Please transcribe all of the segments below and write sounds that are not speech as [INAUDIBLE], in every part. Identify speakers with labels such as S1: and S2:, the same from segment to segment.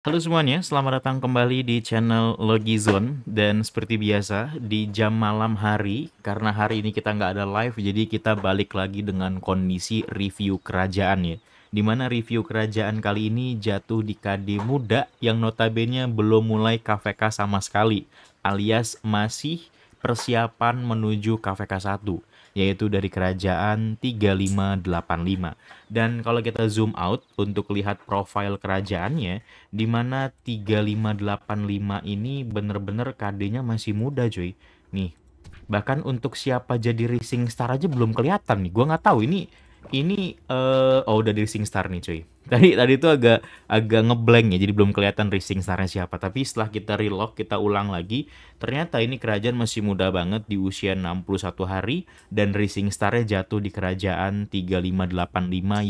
S1: Halo semuanya, selamat datang kembali di channel Zone dan seperti biasa di jam malam hari karena hari ini kita nggak ada live jadi kita balik lagi dengan kondisi review kerajaan ya dimana review kerajaan kali ini jatuh di KD muda yang notabene belum mulai KVK sama sekali alias masih persiapan menuju KVK 1 yaitu dari kerajaan 3585. Dan kalau kita zoom out untuk lihat profil kerajaannya, di mana 3585 ini benar-benar KD-nya masih muda cuy. Nih, bahkan untuk siapa jadi rising star aja belum kelihatan nih. Gua nggak tahu ini ini uh, oh udah di Rising Star nih cuy. [LAUGHS] Tadi tadi itu agak agak ngeblank ya, jadi belum kelihatan Rising Starnya siapa. Tapi setelah kita relog, kita ulang lagi, ternyata ini kerajaan masih muda banget di usia 61 hari dan Rising Starnya jatuh di kerajaan 3585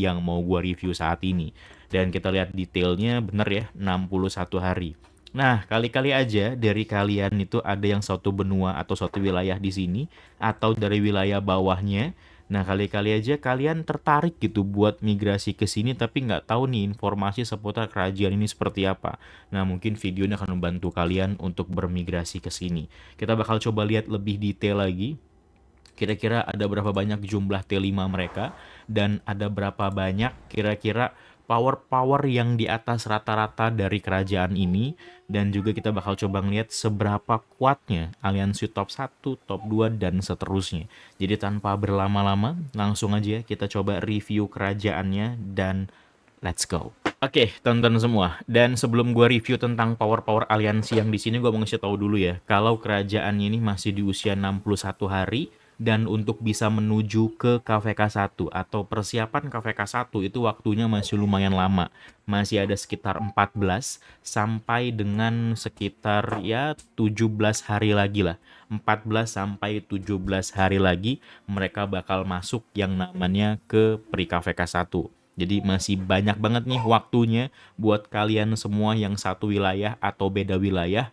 S1: yang mau gua review saat ini. Dan kita lihat detailnya bener ya, 61 hari. Nah, kali-kali aja dari kalian itu ada yang satu benua atau satu wilayah di sini atau dari wilayah bawahnya Nah kali-kali aja kalian tertarik gitu buat migrasi ke sini tapi nggak tahu nih informasi seputar kerajaan ini seperti apa. Nah mungkin video ini akan membantu kalian untuk bermigrasi ke sini. Kita bakal coba lihat lebih detail lagi kira-kira ada berapa banyak jumlah T5 mereka dan ada berapa banyak kira-kira power-power yang di atas rata-rata dari kerajaan ini dan juga kita bakal coba ngeliat seberapa kuatnya aliansi top 1, top 2, dan seterusnya. Jadi tanpa berlama-lama, langsung aja kita coba review kerajaannya dan let's go. Oke, okay, tonton semua. Dan sebelum gue review tentang power-power aliansi yang di sini, gue mau ngasih tahu dulu ya. Kalau kerajaan ini masih di usia 61 hari, dan untuk bisa menuju ke KVK 1 atau persiapan KVK 1 itu waktunya masih lumayan lama. Masih ada sekitar 14 sampai dengan sekitar ya 17 hari lagi lah. 14 sampai 17 hari lagi mereka bakal masuk yang namanya ke pri KVK 1. Jadi masih banyak banget nih waktunya buat kalian semua yang satu wilayah atau beda wilayah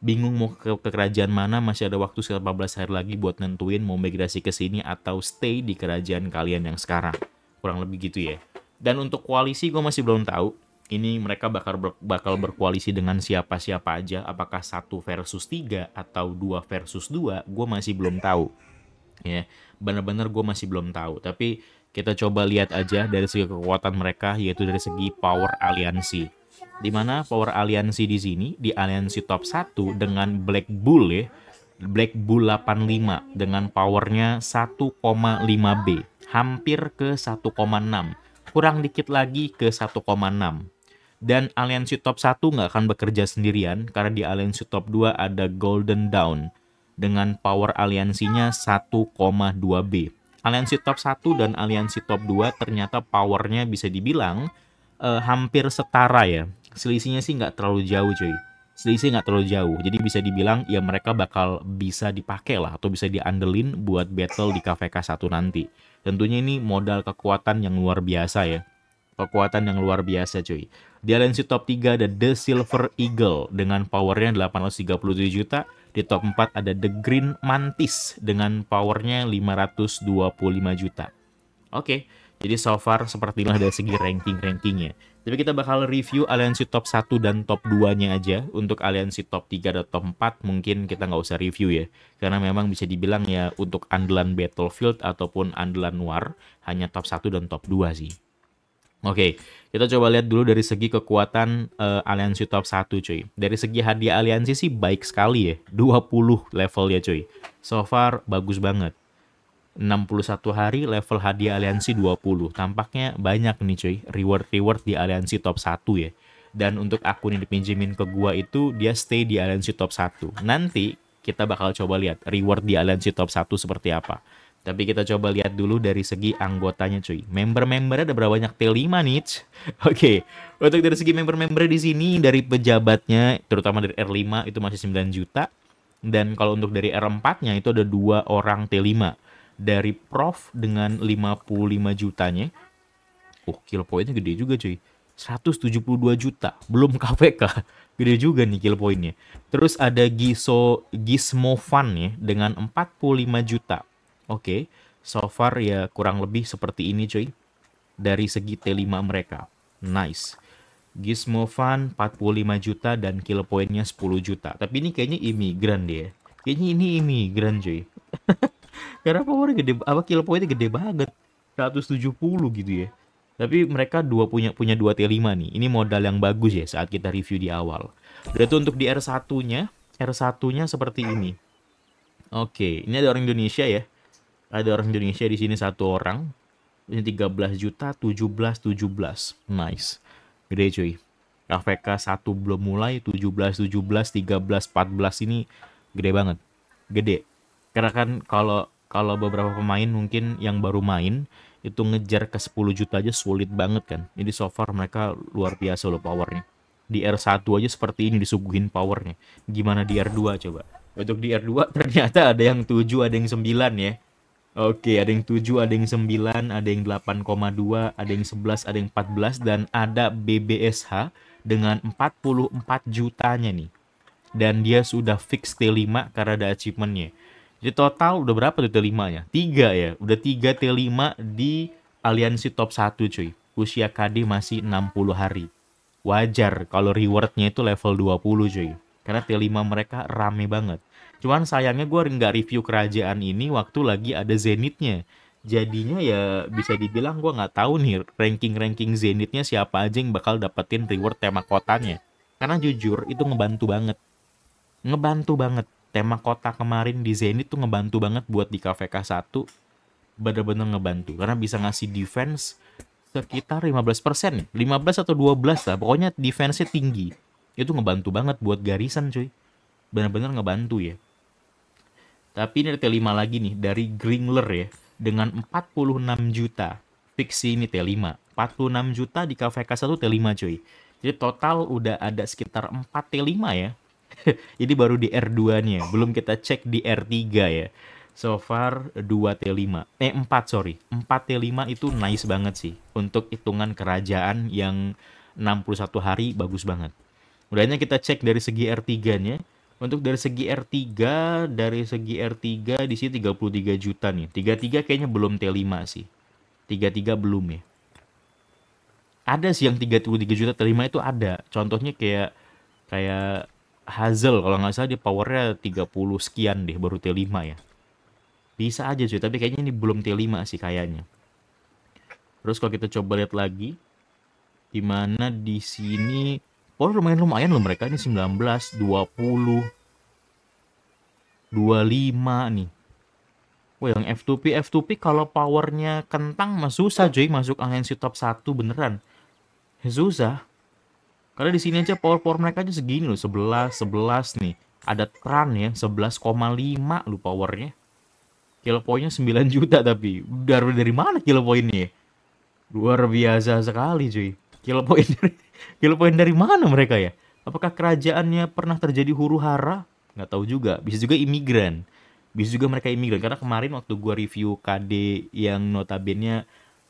S1: bingung mau ke, ke kerajaan mana masih ada waktu 14 hari lagi buat nentuin mau migrasi ke sini atau stay di kerajaan kalian yang sekarang kurang lebih gitu ya dan untuk koalisi gue masih belum tahu ini mereka bakal ber, bakal berkoalisi dengan siapa siapa aja apakah satu versus tiga atau dua versus dua gue masih belum tahu ya bener-bener gue masih belum tahu tapi kita coba lihat aja dari segi kekuatan mereka yaitu dari segi power aliansi di mana Power Aliansi di sini di aliansi top 1 dengan Black Bull ya. Black Bull 85 dengan powernya 1,5B, hampir ke 1,6. Kurang dikit lagi ke 1,6. Dan aliansi top 1 nggak akan bekerja sendirian karena di aliansi top 2 ada Golden Dawn dengan power aliansinya 1,2B. Aliansi top 1 dan aliansi top 2 ternyata powernya bisa dibilang uh, hampir setara ya. Selisihnya sih nggak terlalu jauh cuy. Selisih nggak terlalu jauh. Jadi bisa dibilang ya mereka bakal bisa dipakai lah atau bisa diandelin buat battle di KVK 1 nanti. Tentunya ini modal kekuatan yang luar biasa ya. Kekuatan yang luar biasa cuy. Di aliansi top 3 ada The Silver Eagle dengan powernya 837 juta. Di top 4 ada The Green Mantis dengan powernya 525 juta. Oke, okay jadi so far seperti inilah dari segi ranking-rankingnya. Tapi kita bakal review aliansi top 1 dan top 2-nya aja. Untuk aliansi top 3 dan top 4 mungkin kita nggak usah review ya. Karena memang bisa dibilang ya untuk andalan Battlefield ataupun andalan War hanya top 1 dan top 2 sih. Oke, okay, kita coba lihat dulu dari segi kekuatan uh, aliansi top 1 cuy. Dari segi hadiah aliansi sih baik sekali ya, 20 ya cuy. So far bagus banget. 61 hari level hadiah aliansi 20. Tampaknya banyak nih cuy reward-reward di aliansi top 1 ya. Dan untuk akun yang dipinjemin ke gua itu dia stay di aliansi top 1. Nanti kita bakal coba lihat reward di aliansi top 1 seperti apa. Tapi kita coba lihat dulu dari segi anggotanya cuy. Member-membernya ada berapa banyak? T5 nih. [LAUGHS] Oke. Untuk dari segi member-membernya di sini dari pejabatnya terutama dari R5 itu masih 9 juta. Dan kalau untuk dari R4-nya itu ada dua orang T5 dari Prof dengan 55 jutanya. oh kill pointnya gede juga cuy. 172 juta, belum KPK. [LAUGHS] Gede juga nih kill pointnya. Terus ada Giso Fun ya dengan 45 juta. Oke, okay. so far ya kurang lebih seperti ini cuy. Dari segi T5 mereka. Nice. Gizmo Fun 45 juta dan kill pointnya 10 juta. Tapi ini kayaknya imigran dia. Kayaknya ini imigran cuy karena power gede apa kill pointnya gede banget 170 gitu ya tapi mereka dua punya punya dua T5 nih ini modal yang bagus ya saat kita review di awal udah tuh untuk di R1 nya R1 nya seperti ini oke ini ada orang Indonesia ya ada orang Indonesia di sini satu orang ini 13 juta 17 17 nice gede cuy KVK 1 belum mulai 17 17 13 14 ini gede banget gede karena kan kalau kalau beberapa pemain mungkin yang baru main itu ngejar ke 10 juta aja sulit banget kan. Jadi so far mereka luar biasa loh powernya. Di R1 aja seperti ini disuguhin powernya. Gimana di R2 coba? Untuk di R2 [LAUGHS] ternyata ada yang 7, ada yang 9 ya. Oke, ada yang 7, ada yang 9, ada yang 8,2, ada yang 11, ada yang 14, dan ada BBSH dengan 44 jutanya nih. Dan dia sudah fix T5 karena ada achievementnya. Jadi total udah berapa tuh T5 ya? Tiga ya. Udah tiga T5 di aliansi top 1 cuy. Usia KD masih 60 hari. Wajar kalau rewardnya itu level 20 cuy. Karena T5 mereka rame banget. Cuman sayangnya gue nggak review kerajaan ini waktu lagi ada zenithnya. Jadinya ya bisa dibilang gue nggak tahu nih ranking-ranking zenithnya siapa aja yang bakal dapetin reward tema kotanya. Karena jujur itu ngebantu banget. Ngebantu banget tema kota kemarin di Zenit tuh ngebantu banget buat di KVK 1 bener-bener ngebantu karena bisa ngasih defense sekitar 15% persen 15 atau 12 lah pokoknya defense-nya tinggi itu ngebantu banget buat garisan cuy bener-bener ngebantu ya tapi ini T5 lagi nih dari Gringler ya dengan 46 juta fiksi ini T5 46 juta di KVK 1 T5 cuy jadi total udah ada sekitar 4 T5 ya [LAUGHS] Ini baru di R2-nya, belum kita cek di R3 ya. So far 2T5, eh 4 sorry, 4T5 itu nice banget sih. Untuk hitungan kerajaan yang 61 hari bagus banget. Mudahnya kita cek dari segi R3-nya. Untuk dari segi R3, dari segi R3 di sini 33 juta nih. 33 kayaknya belum T5 sih. 33 belum ya. Ada sih yang 33 juta T5 itu ada. Contohnya kayak kayak Hazel kalau nggak salah dia powernya 30 sekian deh baru T5 ya. Bisa aja cuy, tapi kayaknya ini belum T5 sih kayaknya. Terus kalau kita coba lihat lagi dimana di sini power oh, lumayan lumayan loh mereka ini 19, 20, 25 nih. Wah yang F2P, F2P kalau powernya kentang mah susah cuy masuk ANC top 1 beneran. Susah. Karena di sini aja power-power mereka aja segini loh, 11, 11 nih. Ada Tran ya, 11,5 lu powernya. point poinnya 9 juta tapi. Dari, dari mana point poinnya? Ya? Luar biasa sekali cuy. kill point [LAUGHS] dari, kill point dari mana mereka ya? Apakah kerajaannya pernah terjadi huru hara? Nggak tahu juga. Bisa juga imigran. Bisa juga mereka imigran. Karena kemarin waktu gue review KD yang notabene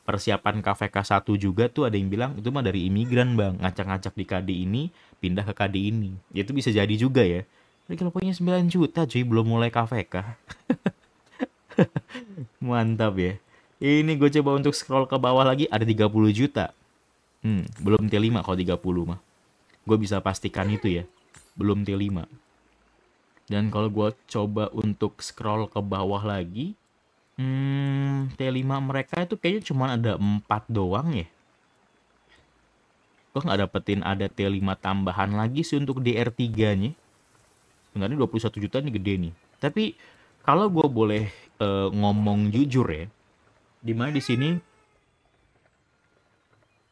S1: persiapan KVK 1 juga tuh ada yang bilang itu mah dari imigran bang ngacak-ngacak di KD ini pindah ke KD ini ya, itu bisa jadi juga ya tapi kalau punya 9 juta cuy belum mulai KVK [LAUGHS] mantap ya ini gue coba untuk scroll ke bawah lagi ada 30 juta hmm, belum T5 kalau 30 mah gue bisa pastikan itu ya belum T5 dan kalau gue coba untuk scroll ke bawah lagi Hmm, T5 mereka itu kayaknya cuma ada 4 doang ya? Gue nggak dapetin ada T5 tambahan lagi sih untuk DR3-nya. Sebenarnya 21 juta nih gede nih. Tapi kalau gue boleh uh, ngomong jujur ya, dimana di sini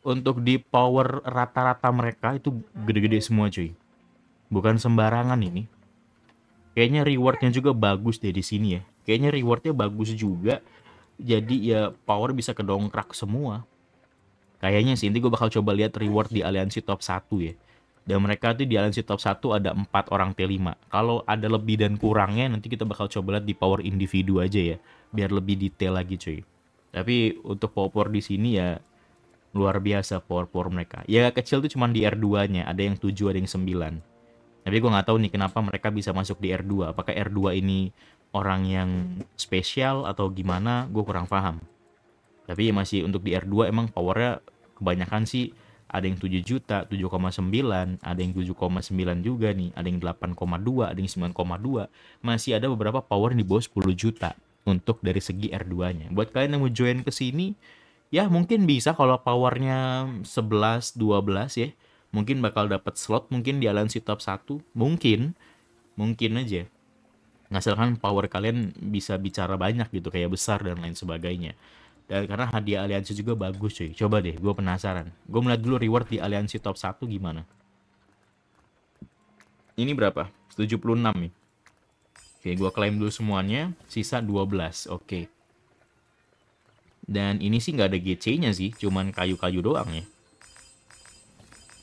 S1: untuk di power rata-rata mereka itu gede-gede semua cuy. Bukan sembarangan ini. Kayaknya rewardnya juga bagus deh di sini ya kayaknya rewardnya bagus juga jadi ya power bisa kedongkrak semua kayaknya sih ini gue bakal coba lihat reward di aliansi top 1 ya dan mereka tuh di aliansi top 1 ada 4 orang T5 kalau ada lebih dan kurangnya nanti kita bakal coba lihat di power individu aja ya biar lebih detail lagi cuy tapi untuk power di sini ya luar biasa power power mereka ya kecil tuh cuman di R2 nya ada yang 7 ada yang 9 tapi gue gak tahu nih kenapa mereka bisa masuk di R2 apakah R2 ini orang yang hmm. spesial atau gimana gue kurang paham tapi ya masih untuk di R2 emang powernya kebanyakan sih ada yang 7 juta, 7,9, ada yang 7,9 juga nih, ada yang 8,2, ada yang 9,2. Masih ada beberapa power di bawah 10 juta untuk dari segi R2-nya. Buat kalian yang mau join ke sini, ya mungkin bisa kalau powernya 11, 12 ya. Mungkin bakal dapat slot mungkin di alansi top 1, mungkin, mungkin aja ngasilkan power kalian bisa bicara banyak gitu kayak besar dan lain sebagainya dan karena hadiah aliansi juga bagus cuy coba deh gue penasaran gue melihat dulu reward di aliansi top 1 gimana ini berapa 76 nih oke gue klaim dulu semuanya sisa 12 oke dan ini sih nggak ada GC nya sih cuman kayu-kayu doang ya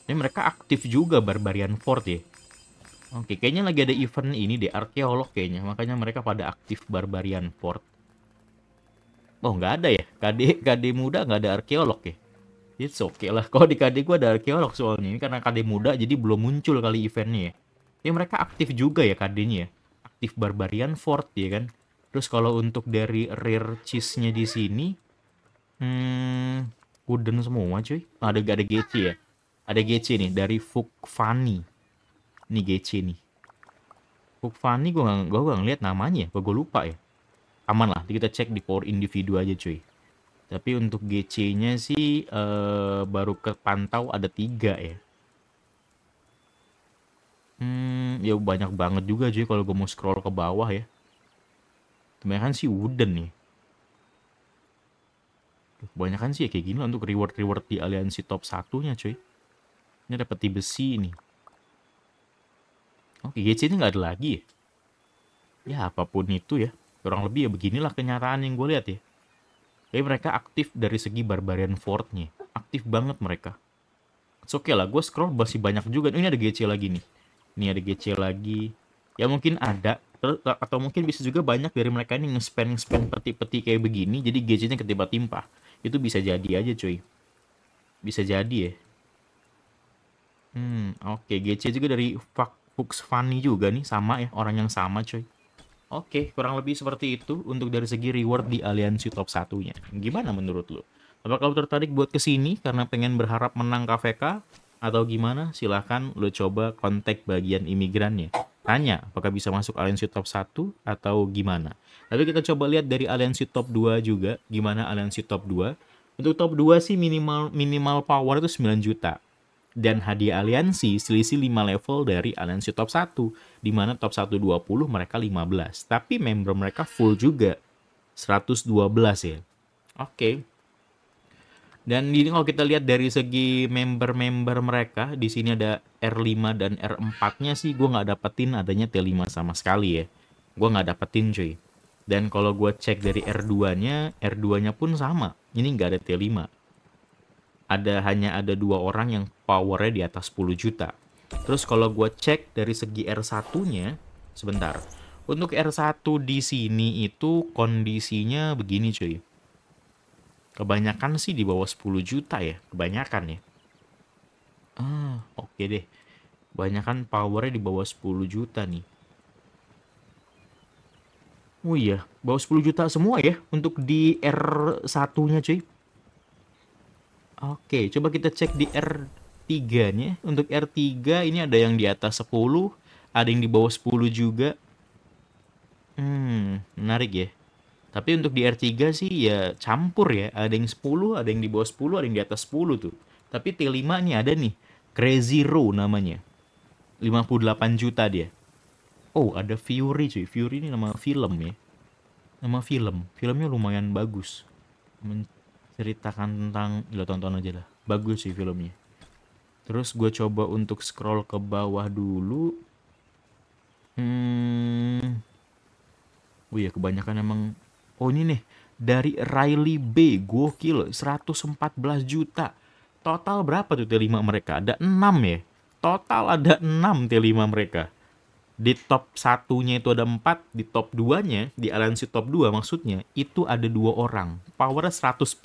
S1: ini mereka aktif juga barbarian fort ya Oke, kayaknya lagi ada event ini deh, arkeolog kayaknya. Makanya mereka pada aktif Barbarian Fort. Oh, nggak ada ya? KD, KD muda nggak ada arkeolog ya? It's okay lah. [LAUGHS] Kalau di KD gue ada arkeolog soalnya. Ini karena KD muda jadi belum muncul kali eventnya ya. Ya mereka aktif juga ya kd ya. Aktif Barbarian Fort ya kan. Terus kalau untuk dari rare cheese-nya di sini. Hmm, wooden semua cuy. Ada, ada GC ya. Ada GC nih dari Fukfani nih GC nih Kukvani gue gak, gue gak ngeliat namanya ya, gue lupa ya. Aman lah, kita cek di core individu aja cuy. Tapi untuk GC-nya sih uh, baru kepantau ada tiga ya. Hmm, ya banyak banget juga cuy kalau gue mau scroll ke bawah ya. Kebanyakan sih wooden nih. Kebanyakan sih ya kayak gini lah untuk reward-reward di aliansi top satunya cuy. Ini dapat besi ini. Oke, GC ini nggak ada lagi ya? Ya, apapun itu ya. Kurang lebih ya beginilah kenyataan yang gue lihat ya. Tapi mereka aktif dari segi Barbarian fortnya, Aktif banget mereka. It's okay lah, gue scroll masih banyak juga. Ini ada GC lagi nih. Ini ada GC lagi. Ya mungkin ada, atau mungkin bisa juga banyak dari mereka ini nge spend nge peti-peti kayak begini jadi GC-nya ketimpa-timpa itu bisa jadi aja cuy bisa jadi ya hmm oke okay. GC juga dari fuck Fuchs Funny juga nih, sama ya, orang yang sama coy. Oke, kurang lebih seperti itu untuk dari segi reward di aliansi top satunya. Gimana menurut lo? Apakah lo tertarik buat kesini karena pengen berharap menang KVK? Atau gimana? Silahkan lo coba kontak bagian imigrannya. Tanya, apakah bisa masuk aliansi top 1 atau gimana? Tapi kita coba lihat dari aliansi top 2 juga, gimana aliansi top 2. Untuk top 2 sih minimal minimal power itu 9 juta dan hadiah aliansi selisih 5 level dari aliansi top 1 di mana top 1 20 mereka 15 tapi member mereka full juga 112 ya oke okay. dan ini kalau kita lihat dari segi member-member mereka di sini ada R5 dan R4 nya sih gue nggak dapetin adanya T5 sama sekali ya gue nggak dapetin cuy dan kalau gue cek dari R2 nya R2 nya pun sama ini nggak ada T5 ada hanya ada dua orang yang powernya di atas 10 juta. Terus kalau gue cek dari segi R1-nya, sebentar. Untuk R1 di sini itu kondisinya begini cuy. Kebanyakan sih di bawah 10 juta ya, kebanyakan ya. Ah, oke okay deh. Kebanyakan powernya di bawah 10 juta nih. Oh iya, bawah 10 juta semua ya untuk di R1-nya cuy. Oke, coba kita cek di R3-nya. Untuk R3 ini ada yang di atas 10, ada yang di bawah 10 juga. Hmm, menarik ya. Tapi untuk di R3 sih ya campur ya. Ada yang 10, ada yang di bawah 10, ada yang di atas 10 tuh. Tapi t 5 ini ada nih. Crazy Row namanya. 58 juta dia. Oh, ada Fury cuy. Fury ini nama film ya. Nama film. Filmnya lumayan bagus. Men ceritakan tentang lo tonton aja lah bagus sih filmnya terus gue coba untuk scroll ke bawah dulu hmm oh iya kebanyakan emang oh ini nih dari Riley B gokil 114 juta total berapa tuh T5 mereka ada 6 ya total ada 6 T5 mereka di top satunya itu ada empat, di top duanya di aliansi top 2 maksudnya, itu ada dua orang. Power 114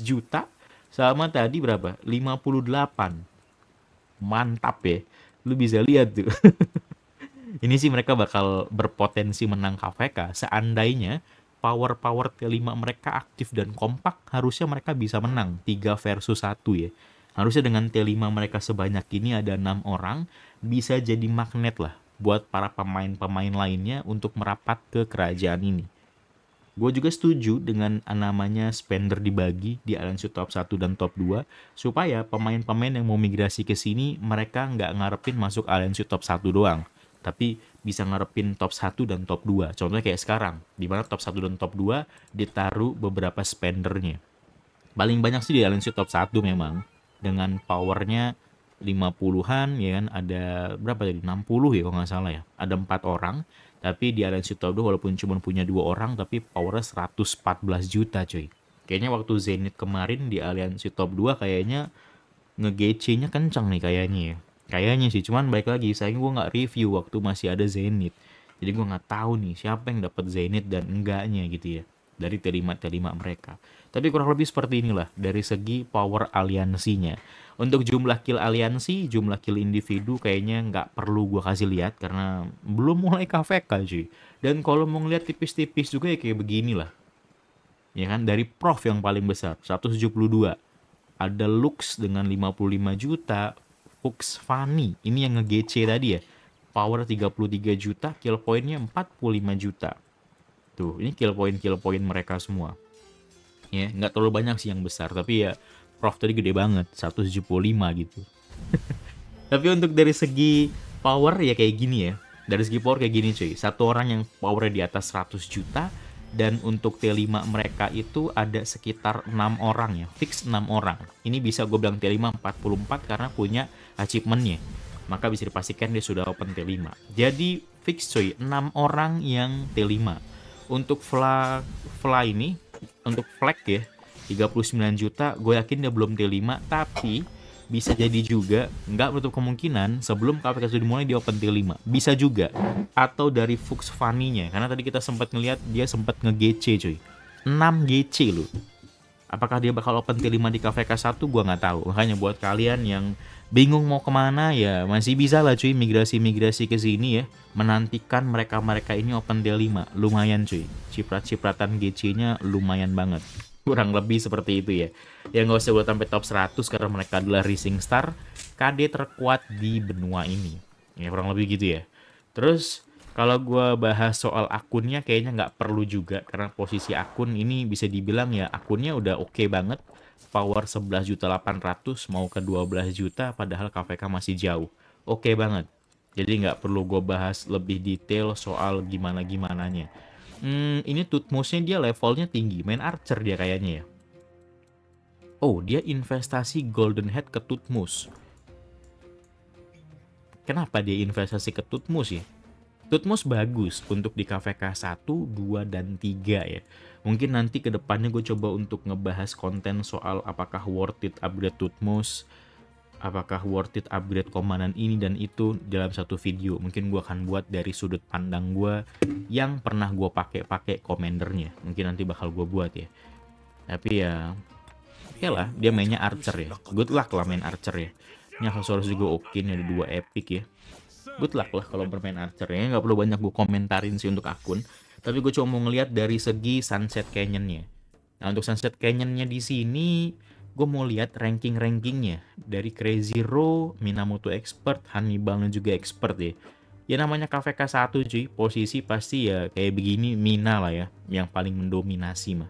S1: juta, sama tadi berapa? 58. Mantap ya. Lu bisa lihat tuh. [LAUGHS] Ini sih mereka bakal berpotensi menang KVK. Seandainya power-power t kelima mereka aktif dan kompak, harusnya mereka bisa menang. 3 versus 1 ya. Harusnya dengan T5 mereka sebanyak ini ada enam orang, bisa jadi magnet lah buat para pemain-pemain lainnya untuk merapat ke kerajaan ini. Gue juga setuju dengan namanya spender dibagi di Alliance top 1 dan top 2 supaya pemain-pemain yang mau migrasi ke sini mereka nggak ngarepin masuk Alliance top 1 doang. Tapi bisa ngarepin top 1 dan top 2. Contohnya kayak sekarang, di mana top 1 dan top 2 ditaruh beberapa spendernya. Paling banyak sih di Alliance top 1 memang. Dengan powernya 50-an ya kan ada berapa tadi 60 ya kalau nggak salah ya ada empat orang tapi di top 2 walaupun cuma punya dua orang tapi powernya 114 juta cuy kayaknya waktu zenith kemarin di aliansi top 2 kayaknya nge nya kencang nih kayaknya ya. Kayaknya sih, cuman baik lagi, sayang gue nggak review waktu masih ada zenith, Jadi gue nggak tahu nih siapa yang dapat zenith dan enggaknya gitu ya dari terima-terima mereka. Tapi kurang lebih seperti inilah dari segi power aliansinya. Untuk jumlah kill aliansi, jumlah kill individu kayaknya nggak perlu gue kasih lihat karena belum mulai KVK cuy. Dan kalau mau lihat tipis-tipis juga ya kayak beginilah. Ya kan, dari Prof yang paling besar, 172. Ada Lux dengan 55 juta, Fox Fanny, ini yang nge-GC tadi ya. Power 33 juta, kill poinnya 45 juta. Tuh, ini kill point kill point mereka semua. Ya, nggak terlalu banyak sih yang besar, tapi ya Prof tadi gede banget, 175 gitu. [LAUGHS] tapi untuk dari segi power ya kayak gini ya. Dari segi power kayak gini cuy. Satu orang yang powernya di atas 100 juta dan untuk T5 mereka itu ada sekitar 6 orang ya, fix 6 orang. Ini bisa gue bilang T5 44 karena punya achievementnya. Maka bisa dipastikan dia sudah open T5. Jadi fix cuy, 6 orang yang T5 untuk fly ini untuk flag ya 39 juta gue yakin dia belum T5 tapi bisa jadi juga nggak menutup kemungkinan sebelum KPK sudah mulai di Open T5 bisa juga atau dari Fux nya karena tadi kita sempat ngeliat dia sempat nge-GC cuy 6 GC lu apakah dia bakal Open T5 di KVK 1 gue nggak tahu Hanya buat kalian yang bingung mau kemana ya masih bisa lah cuy migrasi-migrasi ke sini ya menantikan mereka-mereka ini Open D5 lumayan cuy ciprat-cipratan GC-nya lumayan banget kurang lebih seperti itu ya ya nggak usah buat sampai top 100 karena mereka adalah racing star KD terkuat di benua ini ya kurang lebih gitu ya terus kalau gue bahas soal akunnya kayaknya nggak perlu juga karena posisi akun ini bisa dibilang ya akunnya udah oke okay banget power 11 juta 800 mau ke 12 juta padahal KVK masih jauh. Oke okay banget. Jadi nggak perlu gue bahas lebih detail soal gimana-gimananya. Hmm, ini Tutmosnya dia levelnya tinggi, main archer dia kayaknya ya. Oh, dia investasi Golden Head ke Tutmos. Kenapa dia investasi ke Tutmos ya? Tutmos bagus untuk di KVK 1, 2, dan 3 ya. Mungkin nanti ke depannya gue coba untuk ngebahas konten soal apakah worth it upgrade Tutmos, apakah worth it upgrade komandan ini dan itu dalam satu video. Mungkin gue akan buat dari sudut pandang gue yang pernah gue pakai-pakai komandernya. Mungkin nanti bakal gue buat ya. Tapi ya, ya lah dia mainnya archer ya. Good luck lah main archer ya. Ini harus juga oke, ini ada dua epic ya. Good luck lah kalau bermain archer ya. Nggak perlu banyak gue komentarin sih untuk akun tapi gue cuma mau ngeliat dari segi Sunset Canyonnya. Nah untuk Sunset Canyonnya di sini gue mau lihat ranking-rankingnya dari Crazy Row, Minamoto Expert, Hannibal dan juga expert ya. Ya namanya KVK 1 cuy, posisi pasti ya kayak begini Mina lah ya, yang paling mendominasi mah.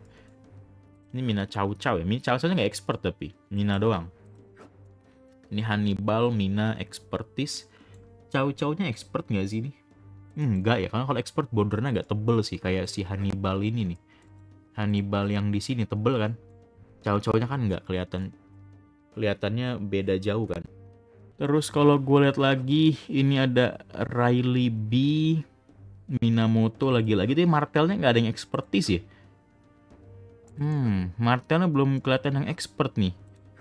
S1: Ini Mina cau cau ya, Mina cau Chow nggak expert tapi, Mina doang. Ini Hannibal, Mina, Expertise. cau cau nya expert nggak sih nih? Hmm, enggak ya, karena kalau ekspor bordernya agak tebel sih, kayak si Hannibal ini nih. Hannibal yang di sini tebel kan? Cowok-cowoknya kan nggak kelihatan. Kelihatannya beda jauh kan? Terus kalau gue lihat lagi, ini ada Riley B, Minamoto lagi-lagi. Tapi martelnya nggak ada yang expertise ya? Hmm, martelnya belum kelihatan yang expert nih.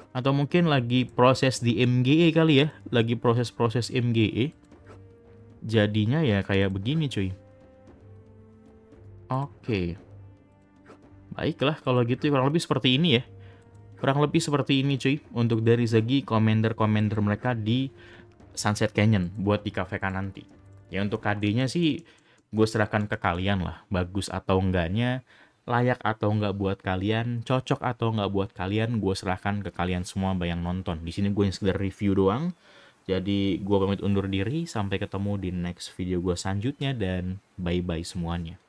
S1: Atau mungkin lagi proses di MGE kali ya? Lagi proses-proses MGE jadinya ya kayak begini cuy. Oke. Baiklah kalau gitu kurang lebih seperti ini ya. Kurang lebih seperti ini cuy untuk dari segi commander-commander mereka di Sunset Canyon buat di Cafe kan nanti. Ya untuk KD-nya sih gue serahkan ke kalian lah. Bagus atau enggaknya, layak atau enggak buat kalian, cocok atau enggak buat kalian, gue serahkan ke kalian semua yang nonton. Di sini gue yang sekedar review doang jadi gue pamit undur diri, sampai ketemu di next video gue selanjutnya dan bye-bye semuanya.